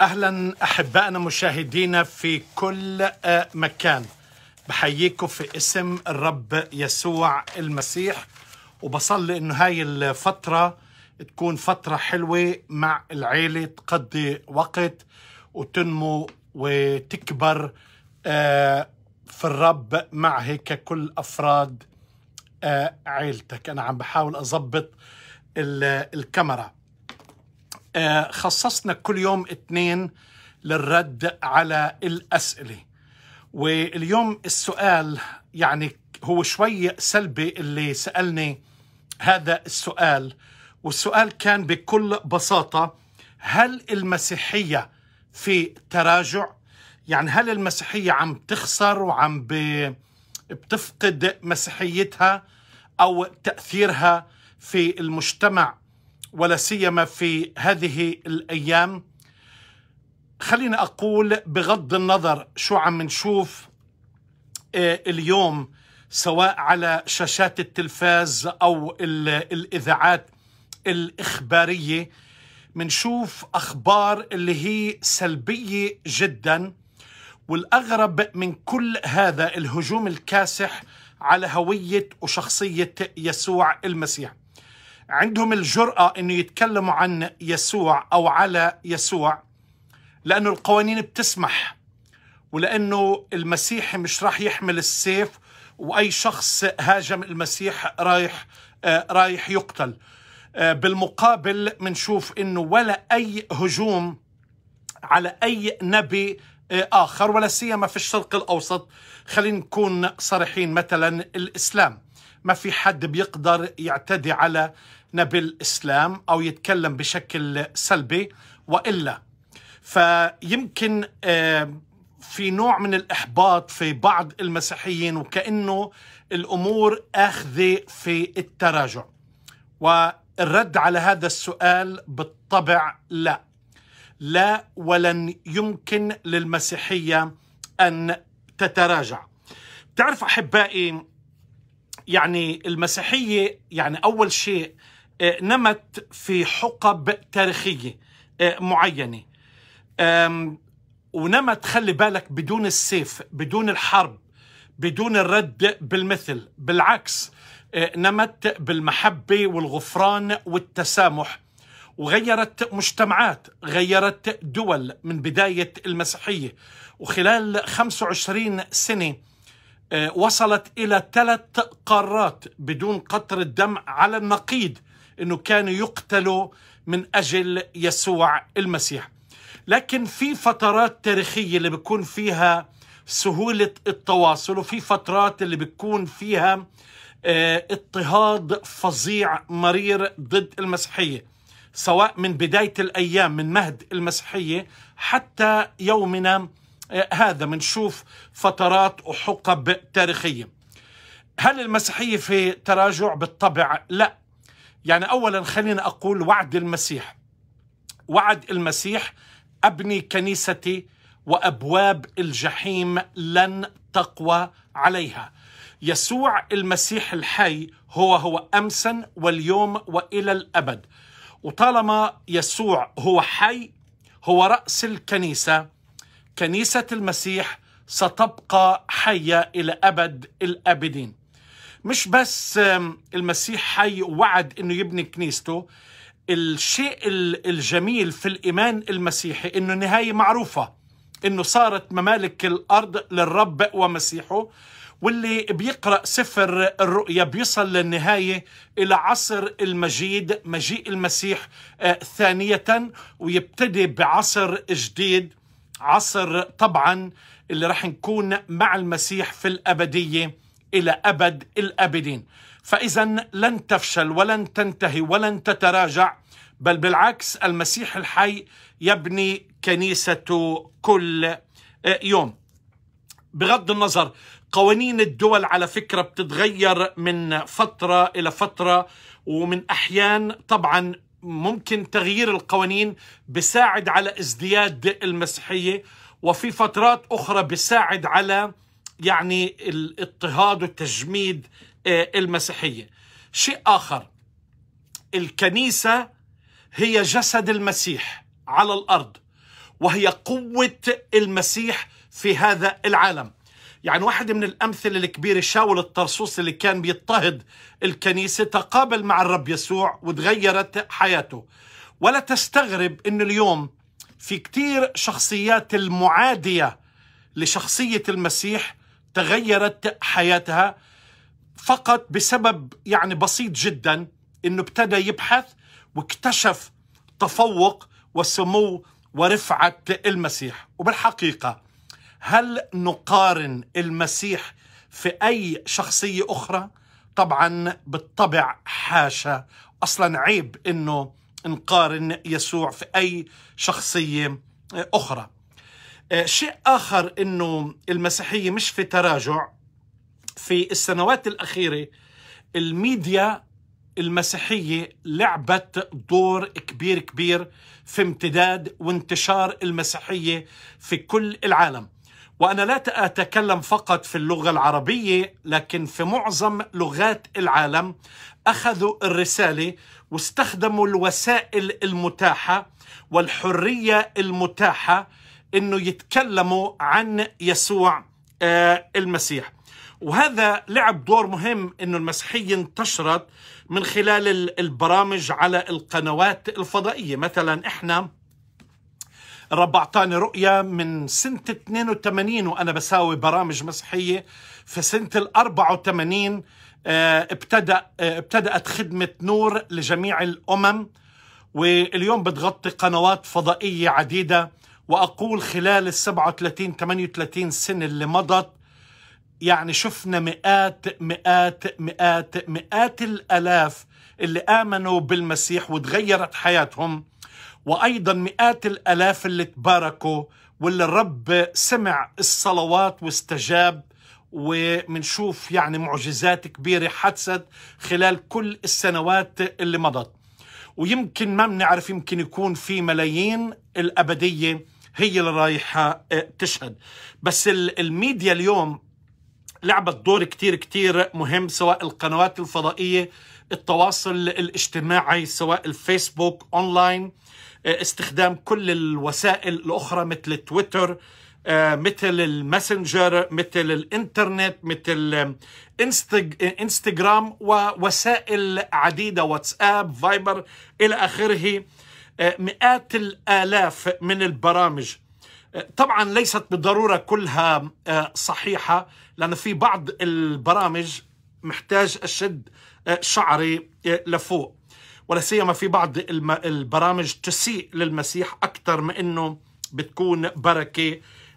اهلا احبائنا مشاهدينا في كل آه، مكان بحييكم في اسم الرب يسوع المسيح وبصلي انه هاي الفتره تكون فتره حلوه مع العيله تقضي وقت وتنمو وتكبر آه، في الرب مع هيك كل افراد آه، عيلتك انا عم بحاول اظبط الكاميرا آه، خصصنا كل يوم اثنين للرد على الأسئلة واليوم السؤال يعني هو شوي سلبي اللي سألني هذا السؤال والسؤال كان بكل بساطة هل المسيحية في تراجع؟ يعني هل المسيحية عم تخسر وعم بتفقد مسيحيتها أو تأثيرها في المجتمع ولا سيما في هذه الايام خليني اقول بغض النظر شو عم نشوف آه، اليوم سواء على شاشات التلفاز او الاذاعات الاخباريه منشوف اخبار اللي هي سلبيه جدا والاغرب من كل هذا الهجوم الكاسح على هويه وشخصيه يسوع المسيح عندهم الجرأة أنه يتكلموا عن يسوع أو على يسوع لأنه القوانين بتسمح ولأنه المسيحي مش راح يحمل السيف وأي شخص هاجم المسيح رايح آه، رايح يقتل آه، بالمقابل منشوف أنه ولا أي هجوم على أي نبي آه، آخر ولا سيما في الشرق الأوسط خلينا نكون صريحين مثلا الإسلام ما في حد بيقدر يعتدي على الإسلام أو يتكلم بشكل سلبي وإلا فيمكن آه، في نوع من الإحباط في بعض المسيحيين وكأنه الأمور أخذة في التراجع والرد على هذا السؤال بالطبع لا لا ولن يمكن للمسيحية أن تتراجع تعرف أحبائي يعني المسيحية يعني أول شيء آه، نمت في حقب تاريخية آه، معينة ونمت خلي بالك بدون السيف بدون الحرب بدون الرد بالمثل بالعكس آه، نمت بالمحبة والغفران والتسامح وغيرت مجتمعات غيرت دول من بداية المسيحية وخلال 25 سنة وصلت إلى ثلاث قارات بدون قطر الدم على النقيض انه كانوا يقتلوا من اجل يسوع المسيح لكن في فترات تاريخيه اللي بيكون فيها سهوله التواصل وفي فترات اللي بيكون فيها آه، اضطهاد فظيع مرير ضد المسيحيه سواء من بدايه الايام من مهد المسيحيه حتى يومنا آه، هذا بنشوف فترات وحقب تاريخيه هل المسيحيه في تراجع بالطبع لا يعني اولا خليني اقول وعد المسيح وعد المسيح ابني كنيستي وابواب الجحيم لن تقوى عليها يسوع المسيح الحي هو هو امسا واليوم والى الابد وطالما يسوع هو حي هو راس الكنيسه كنيسه المسيح ستبقى حيه الى ابد الابدين مش بس المسيح حي وعد انه يبني كنيسته الشيء الجميل في الايمان المسيحي انه النهايه معروفه انه صارت ممالك الارض للرب ومسيحه واللي بيقرا سفر الرؤيا بيصل للنهايه الى عصر المجيد مجيء المسيح آه، ثانيه ويبتدي بعصر جديد عصر طبعا اللي راح نكون مع المسيح في الابديه الى ابد الابدين فاذا لن تفشل ولن تنتهي ولن تتراجع بل بالعكس المسيح الحي يبني كنيسته كل آه، يوم بغض النظر قوانين الدول على فكره بتتغير من فتره الى فتره ومن احيان طبعا ممكن تغيير القوانين بساعد على ازدياد المسيحيه وفي فترات اخرى بساعد على يعني الاضطهاد والتجميد آه، المسيحيه شيء اخر الكنيسه هي جسد المسيح على الارض وهي قوه المسيح في هذا العالم يعني واحد من الأمثلة الكبيرة شاول الطرسوس اللي كان بيضطهد الكنيسة تقابل مع الرب يسوع وتغيرت حياته ولا تستغرب أنه اليوم في كتير شخصيات المعادية لشخصية المسيح تغيرت حياتها فقط بسبب يعني بسيط جدا انه ابتدى يبحث واكتشف تفوق وسمو ورفعه المسيح وبالحقيقه هل نقارن المسيح في اي شخصيه اخرى طبعا بالطبع حاشا اصلا عيب انه نقارن يسوع في اي شخصيه اخرى آه، شيء آخر أنه المسيحية مش في تراجع في السنوات الأخيرة الميديا المسيحية لعبت دور كبير كبير في امتداد وانتشار المسيحية في كل العالم وأنا لا أتكلم فقط في اللغة العربية لكن في معظم لغات العالم أخذوا الرسالة واستخدموا الوسائل المتاحة والحرية المتاحة انه يتكلموا عن يسوع آه، المسيح وهذا لعب دور مهم انه المسيحيه انتشرت من خلال البرامج على القنوات الفضائيه مثلا احنا ربعتاني رؤية من سنة 82 وأنا بساوي برامج مسيحية في سنة ال 84 آه، ابتدأ آه، ابتدأت خدمة نور لجميع الأمم واليوم بتغطي قنوات فضائية عديدة وأقول خلال ال 37 38 سنة اللي مضت يعني شفنا مئات مئات مئات مئات الآلاف اللي آمنوا بالمسيح وتغيرت حياتهم وأيضا مئات الآلاف اللي تباركوا واللي الرب سمع الصلوات واستجاب ومنشوف يعني معجزات كبيرة حدثت خلال كل السنوات اللي مضت ويمكن ما بنعرف يمكن يكون في ملايين الأبدية هي اللي رايحة آه، تشهد بس الميديا اليوم لعبت دور كتير كتير مهم سواء القنوات الفضائية التواصل الاجتماعي سواء الفيسبوك أونلاين آه، استخدام كل الوسائل الأخرى مثل تويتر آه، مثل الماسنجر مثل الانترنت مثل انستغرام ووسائل عديدة واتساب فايبر إلى آخره آه، مئات الآلاف من البرامج آه، طبعا ليست بالضرورة كلها آه، صحيحة لأن في بعض البرامج محتاج أشد شعري لفوق ولا سيما في بعض البرامج تسيء للمسيح أكثر ما أنه بتكون بركة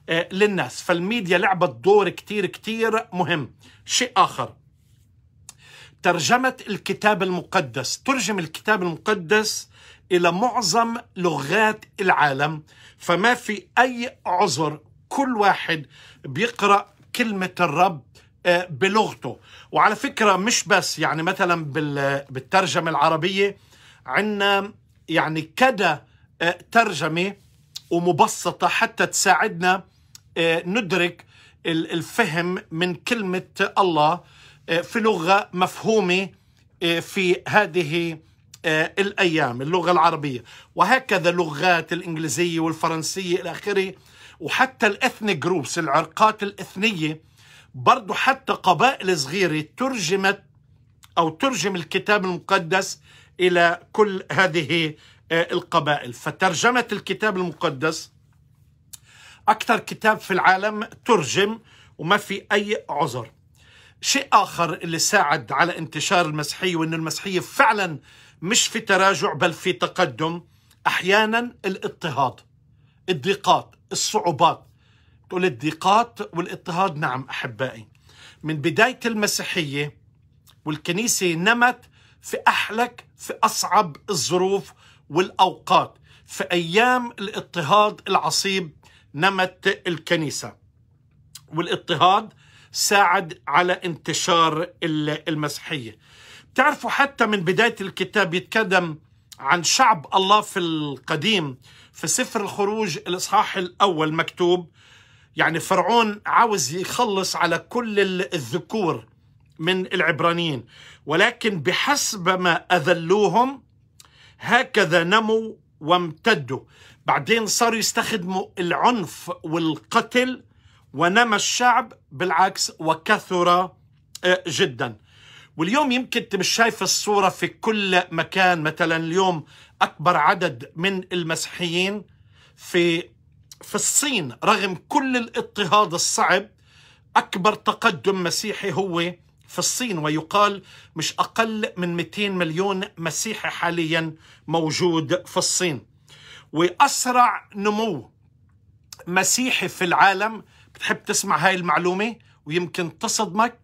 للناس فالميديا لعبت دور كتير كتير مهم شيء آخر ترجمة الكتاب المقدس ترجم الكتاب المقدس إلى معظم لغات العالم فما في أي عذر كل واحد بيقرأ كلمة الرب آه، بلغته وعلى فكرة مش بس يعني مثلا بالترجمة العربية عندنا يعني كدا آه، ترجمة ومبسطة حتى تساعدنا آه، ندرك الفهم من كلمة الله في لغة مفهومة في هذه آه، الأيام اللغة العربية وهكذا لغات الإنجليزية والفرنسية إلى آخره وحتى الإثني جروبس العرقات الإثنية برضو حتى قبائل صغيرة ترجمت أو ترجم الكتاب المقدس إلى كل هذه آه، القبائل فترجمة الكتاب المقدس أكثر كتاب في العالم ترجم وما في أي عذر شيء آخر اللي ساعد على انتشار المسيحية وأن المسيحية فعلا مش في تراجع بل في تقدم أحيانا الاضطهاد الضيقات الصعوبات تقول الضيقات والاضطهاد نعم أحبائي من بداية المسيحية والكنيسة نمت في أحلك في أصعب الظروف والأوقات في أيام الاضطهاد العصيب نمت الكنيسة والاضطهاد ساعد على انتشار المسيحيه تعرفوا حتى من بدايه الكتاب يتكلم عن شعب الله في القديم في سفر الخروج الاصحاح الاول مكتوب يعني فرعون عاوز يخلص على كل الذكور من العبرانيين ولكن بحسب ما اذلوهم هكذا نموا وامتدوا بعدين صاروا يستخدموا العنف والقتل ونمى الشعب بالعكس وكثر آه، جدا واليوم يمكن انت مش شايف الصوره في كل مكان مثلا اليوم اكبر عدد من المسيحيين في في الصين رغم كل الاضطهاد الصعب اكبر تقدم مسيحي هو في الصين ويقال مش اقل من 200 مليون مسيحي حاليا موجود في الصين واسرع نمو مسيحي في العالم بتحب تسمع هاي المعلومة ويمكن تصدمك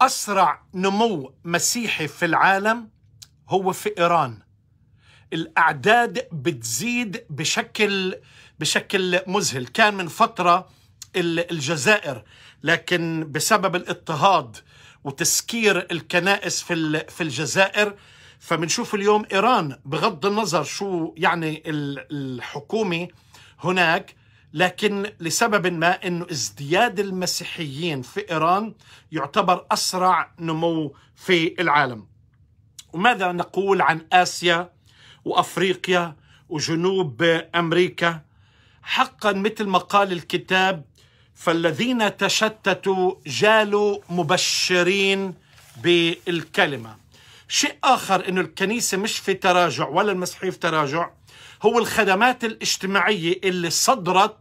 أسرع نمو مسيحي في العالم هو في إيران الأعداد بتزيد بشكل بشكل مذهل كان من فترة الجزائر لكن بسبب الاضطهاد وتسكير الكنائس في في الجزائر فبنشوف اليوم ايران بغض النظر شو يعني الحكومه هناك لكن لسبب ما انه ازدياد المسيحيين في ايران يعتبر اسرع نمو في العالم. وماذا نقول عن اسيا وافريقيا وجنوب امريكا؟ حقا مثل ما قال الكتاب فالذين تشتتوا جالوا مبشرين بالكلمه. شيء اخر انه الكنيسه مش في تراجع ولا المسيحيه في تراجع هو الخدمات الاجتماعية اللي صدرت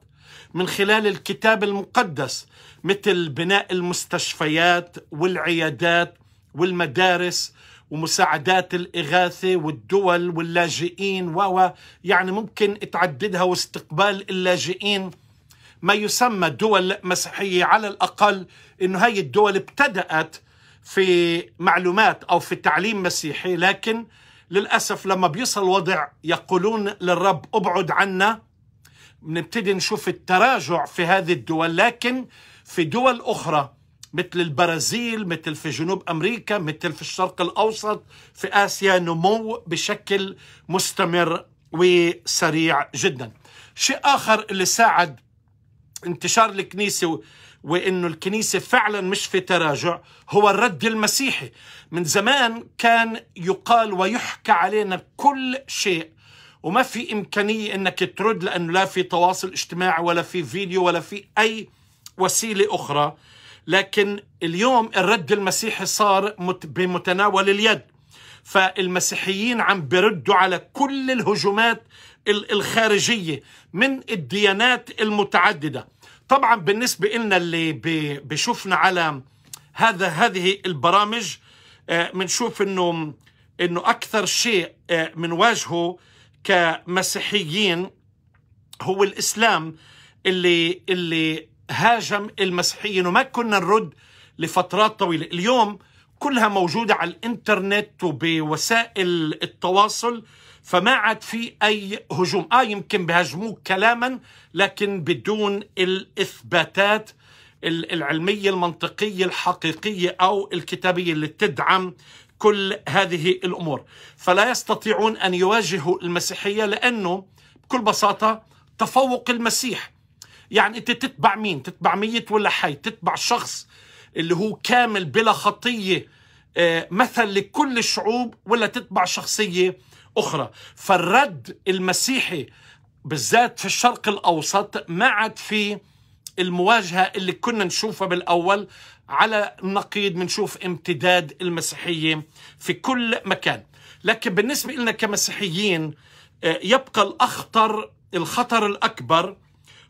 من خلال الكتاب المقدس مثل بناء المستشفيات والعيادات والمدارس ومساعدات الإغاثة والدول واللاجئين و يعني ممكن تعددها واستقبال اللاجئين ما يسمى دول مسيحية على الأقل إنه هاي الدول ابتدأت في معلومات أو في تعليم مسيحي لكن للأسف لما بيصل وضع يقولون للرب ابعد عنا بنبتدي نشوف التراجع في هذه الدول لكن في دول أخرى مثل البرازيل مثل في جنوب أمريكا مثل في الشرق الأوسط في آسيا نمو بشكل مستمر وسريع جدا شيء آخر اللي ساعد انتشار الكنيسة وانه الكنيسه فعلا مش في تراجع هو الرد المسيحي من زمان كان يقال ويحكى علينا كل شيء وما في امكانيه انك ترد لانه لا في تواصل اجتماعي ولا في فيديو ولا في اي وسيله اخرى لكن اليوم الرد المسيحي صار بمتناول اليد فالمسيحيين عم بردوا على كل الهجومات الخارجيه من الديانات المتعدده طبعا بالنسبة لنا اللي بشوفنا على هذا هذه البرامج بنشوف آه، انه انه اكثر شيء بنواجهه آه، كمسيحيين هو الاسلام اللي اللي هاجم المسيحيين وما كنا نرد لفترات طويله اليوم كلها موجودة على الانترنت وبوسائل التواصل فما عاد في أي هجوم آه يمكن بهاجموك كلاما لكن بدون الإثباتات العلمية المنطقية الحقيقية أو الكتابية اللي تدعم كل هذه الأمور فلا يستطيعون أن يواجهوا المسيحية لأنه بكل بساطة تفوق المسيح يعني أنت تتبع مين؟ تتبع ميت ولا حي؟ تتبع شخص اللي هو كامل بلا خطيه آه، مثل لكل الشعوب ولا تتبع شخصيه اخرى فالرد المسيحي بالذات في الشرق الاوسط ما عاد في المواجهه اللي كنا نشوفها بالاول على النقيض بنشوف امتداد المسيحيه في كل مكان لكن بالنسبه لنا كمسيحيين آه، يبقى الاخطر الخطر الاكبر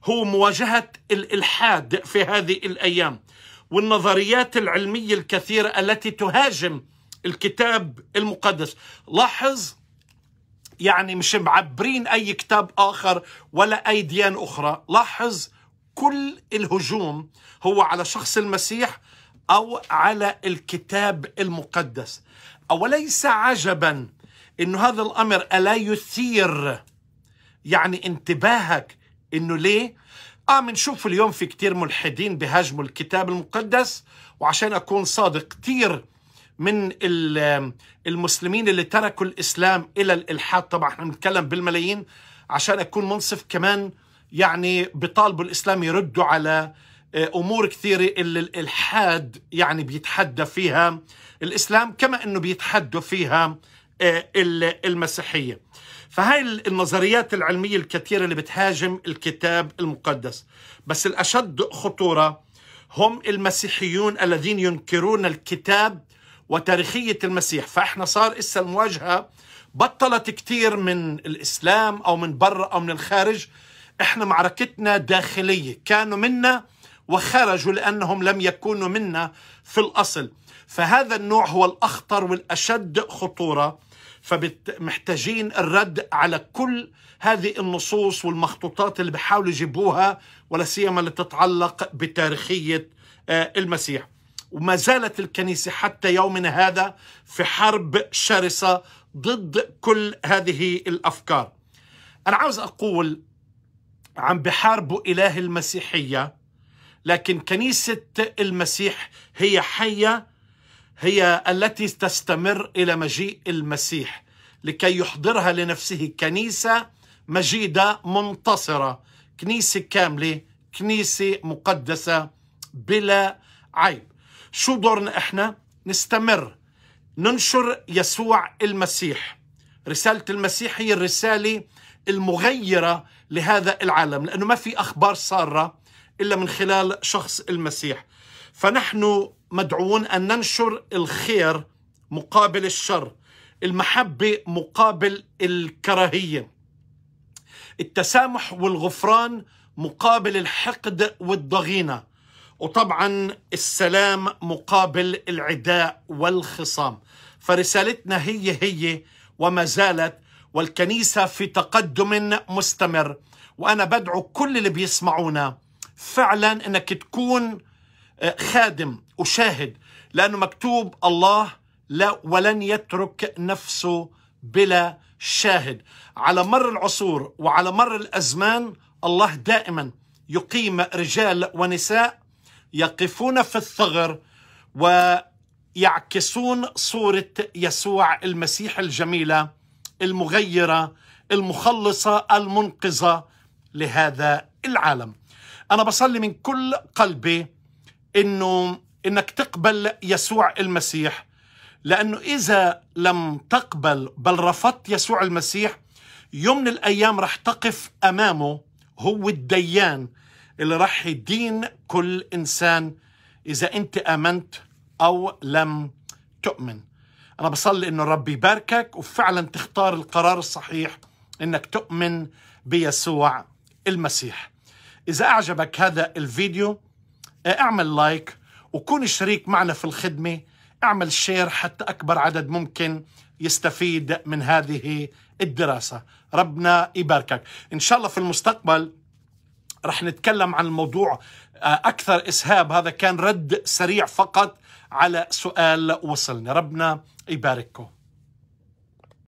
هو مواجهه الالحاد في هذه الايام والنظريات العلمية الكثيرة التي تهاجم الكتاب المقدس لاحظ يعني مش معبرين أي كتاب آخر ولا أي ديان أخرى لاحظ كل الهجوم هو على شخص المسيح أو على الكتاب المقدس أوليس عجبا أن هذا الأمر ألا يثير يعني انتباهك أنه ليه؟ آه بنشوف اليوم في كتير ملحدين بهاجموا الكتاب المقدس وعشان أكون صادق كتير من المسلمين اللي تركوا الإسلام إلى الإلحاد طبعا احنا بنتكلم بالملايين عشان أكون منصف كمان يعني بيطالبوا الإسلام يردوا على آه، أمور كثيرة اللي الإلحاد يعني بيتحدى فيها الإسلام كما أنه بيتحدوا فيها آه، المسيحية فهاي النظريات العلمية الكثيرة اللي بتهاجم الكتاب المقدس بس الأشد خطورة هم المسيحيون الذين ينكرون الكتاب وتاريخية المسيح فإحنا صار إسا المواجهة بطلت كثير من الإسلام أو من برا أو من الخارج إحنا معركتنا داخلية كانوا منا وخرجوا لأنهم لم يكونوا منا في الأصل فهذا النوع هو الأخطر والأشد خطورة فمحتاجين الرد على كل هذه النصوص والمخطوطات اللي بحاولوا يجيبوها ولا سيما اللي تتعلق بتاريخيه آه، المسيح وما زالت الكنيسه حتى يومنا هذا في حرب شرسه ضد كل هذه الافكار انا عاوز اقول عم بحاربوا اله المسيحيه لكن كنيسه المسيح هي حيه هي التي تستمر الى مجيء المسيح لكي يحضرها لنفسه كنيسه مجيده منتصره كنيسه كامله كنيسه مقدسه بلا عيب شو دورنا احنا نستمر ننشر يسوع المسيح رساله المسيح هي الرساله المغيره لهذا العالم لانه ما في اخبار ساره الا من خلال شخص المسيح فنحن مدعوون أن ننشر الخير مقابل الشر المحبة مقابل الكراهية التسامح والغفران مقابل الحقد والضغينة وطبعا السلام مقابل العداء والخصام فرسالتنا هي هي وما زالت والكنيسة في تقدم مستمر وأنا بدعو كل اللي بيسمعونا فعلا أنك تكون آه، خادم وشاهد لأنه مكتوب الله لا ولن يترك نفسه بلا شاهد على مر العصور وعلى مر الأزمان الله دائما يقيم رجال ونساء يقفون في الثغر ويعكسون صورة يسوع المسيح الجميلة المغيرة المخلصة المنقذة لهذا العالم أنا بصلي من كل قلبي انه انك تقبل يسوع المسيح لانه اذا لم تقبل بل رفضت يسوع المسيح يوم من الايام رح تقف امامه هو الديان اللي رح يدين كل انسان اذا انت امنت او لم تؤمن انا بصلي انه ربي يباركك وفعلا تختار القرار الصحيح انك تؤمن بيسوع المسيح اذا اعجبك هذا الفيديو آه، اعمل لايك وكون شريك معنا في الخدمة اعمل شير حتى أكبر عدد ممكن يستفيد من هذه الدراسة ربنا يباركك إن شاء الله في المستقبل رح نتكلم عن الموضوع آه، أكثر إسهاب هذا كان رد سريع فقط على سؤال وصلنا ربنا يبارككم